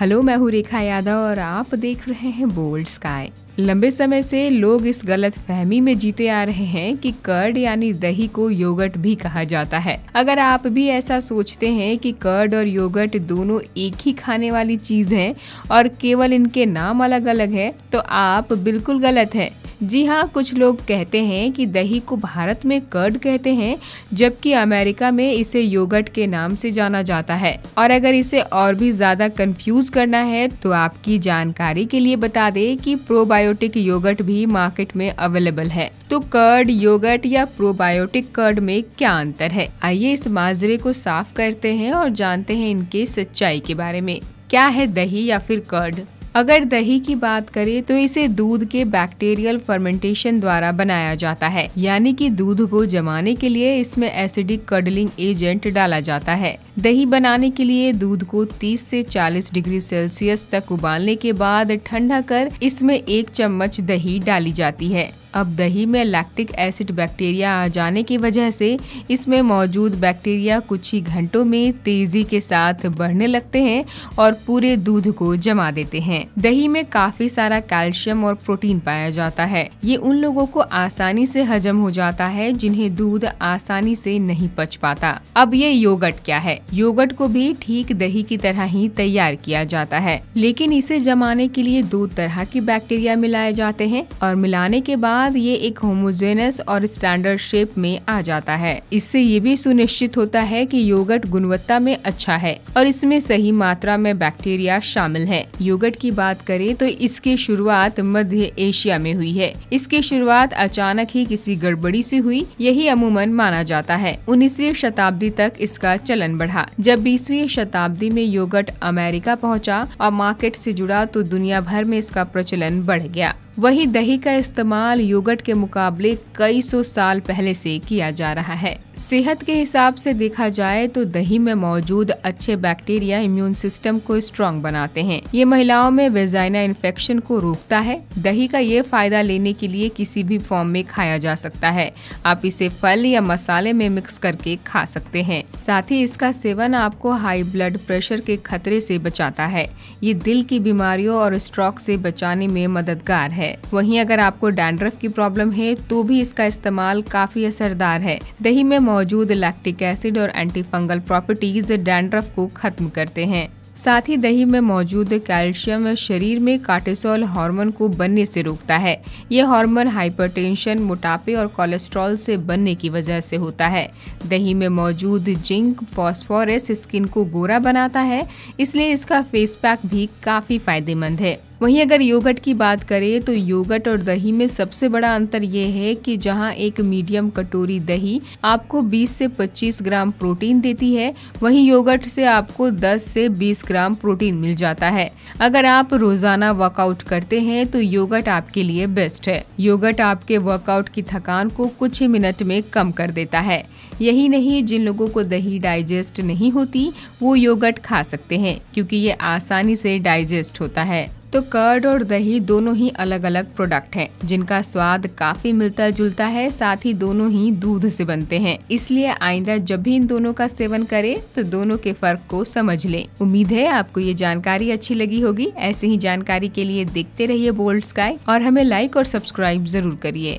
hello मैं हूँ रेखा यादव और आप देख रहे हैं बोल्ड स्काई लंबे समय से लोग इस गलत फहमी में जीते आ रहे हैं कि कर्ड यानी दही को योगर्ट भी कहा जाता है अगर आप भी ऐसा सोचते हैं कि कर्ड और योगर्ट दोनों एक ही खाने वाली चीज है और केवल इनके नाम अलग अलग है तो आप बिल्कुल गलत है जी हाँ कुछ लोग कहते हैं कि दही को भारत में कर्ड कहते हैं जबकि अमेरिका में इसे योगर्ट के नाम से जाना जाता है और अगर इसे और भी ज्यादा कंफ्यूज करना है तो आपकी जानकारी के लिए बता दे कि प्रोबायोटिक योगर्ट भी मार्केट में अवेलेबल है तो कर्ड योगर्ट या प्रोबायोटिक कर्ड में क्या अंतर है आइए इस माजरे को साफ करते हैं और जानते हैं इनके सच्चाई के बारे में क्या है दही या फिर कर्ड अगर दही की बात करें तो इसे दूध के बैक्टीरियल फर्मेंटेशन द्वारा बनाया जाता है यानी कि दूध को जमाने के लिए इसमें एसिडिक कडलिंग एजेंट डाला जाता है दही बनाने के लिए दूध को 30 से 40 डिग्री सेल्सियस तक उबालने के बाद ठंडा कर इसमें एक चम्मच दही डाली जाती है अब दही में लैक्टिक एसिड बैक्टीरिया आ जाने की वजह से इसमें मौजूद बैक्टीरिया कुछ ही घंटों में तेजी के साथ बढ़ने लगते हैं और पूरे दूध को जमा देते हैं दही में काफी सारा कैल्शियम और प्रोटीन पाया जाता है ये उन लोगों को आसानी से हजम हो जाता है जिन्हें दूध आसानी से नहीं पच पाता अब ये योगट क्या है योगट को भी ठीक दही की तरह ही तैयार किया जाता है लेकिन इसे जमाने के लिए दो तरह की बैक्टीरिया मिलाए जाते हैं और मिलाने के बाद बाद ये एक होमोजेनस और स्टैंडर्ड शेप में आ जाता है इससे ये भी सुनिश्चित होता है कि योगर्ट गुणवत्ता में अच्छा है और इसमें सही मात्रा में बैक्टीरिया शामिल है योगर्ट की बात करें तो इसकी शुरुआत मध्य एशिया में हुई है इसकी शुरुआत अचानक ही किसी गड़बड़ी से हुई यही अमूमन माना जाता है उन्नीसवी शताब्दी तक इसका चलन बढ़ा जब बीसवीं शताब्दी में योगर्ट अमेरिका पहुंचा और मार्केट से जुड़ा तो दुनिया भर में इसका प्रचलन बढ़ गया वहीं दही का इस्तेमाल योगर्ट के मुकाबले कई सौ साल पहले से किया जा रहा है सेहत के हिसाब से देखा जाए तो दही में मौजूद अच्छे बैक्टीरिया इम्यून सिस्टम को स्ट्रॉन्ग बनाते हैं ये महिलाओं में वेजाइना इन्फेक्शन को रोकता है दही का ये फायदा लेने के लिए किसी भी फॉर्म में खाया जा सकता है आप इसे फल या मसाले में मिक्स करके खा सकते हैं साथ ही इसका सेवन आपको हाई ब्लड प्रेशर के खतरे से बचाता है ये दिल की बीमारियों और स्ट्रोक से बचाने में मददगार है वहीं अगर आपको डैंड्रफ की प्रॉब्लम है तो भी इसका इस्तेमाल काफी असरदार है दही में मौजूद लैक्टिक एसिड और एंटी फंगल प्रॉपर्टीज डैंड्रफ को खत्म करते हैं साथ ही दही में मौजूद कैल्शियम शरीर में कार्टिसोल हार्मोन को बनने से रोकता है ये हार्मोन हाइपरटेंशन मोटापे और कोलेस्ट्रॉल से बनने की वजह से होता है दही में मौजूद जिंक फॉस्फोरस स्किन को गोरा बनाता है इसलिए इसका फेस पैक भी काफ़ी फायदेमंद है वहीं अगर योगट की बात करें तो योगट और दही में सबसे बड़ा अंतर ये है कि जहां एक मीडियम कटोरी दही आपको 20 से 25 ग्राम प्रोटीन देती है वहीं योगट से आपको 10 से 20 ग्राम प्रोटीन मिल जाता है अगर आप रोजाना वर्कआउट करते हैं तो योगट आपके लिए बेस्ट है योगट आपके वर्कआउट की थकान को कुछ ही मिनट में कम कर देता है यही नहीं जिन लोगों को दही डाइजेस्ट नहीं होती वो योगट खा सकते हैं क्योंकि ये आसानी से डाइजेस्ट होता है तो कर्ड और दही दोनों ही अलग अलग प्रोडक्ट हैं जिनका स्वाद काफी मिलता जुलता है साथ ही दोनों ही दूध से बनते हैं इसलिए आइंदा जब भी इन दोनों का सेवन करें तो दोनों के फर्क को समझ लें उम्मीद है आपको ये जानकारी अच्छी लगी होगी ऐसे ही जानकारी के लिए देखते रहिए बोल्ड स्काई और हमें लाइक और सब्सक्राइब जरूर करिए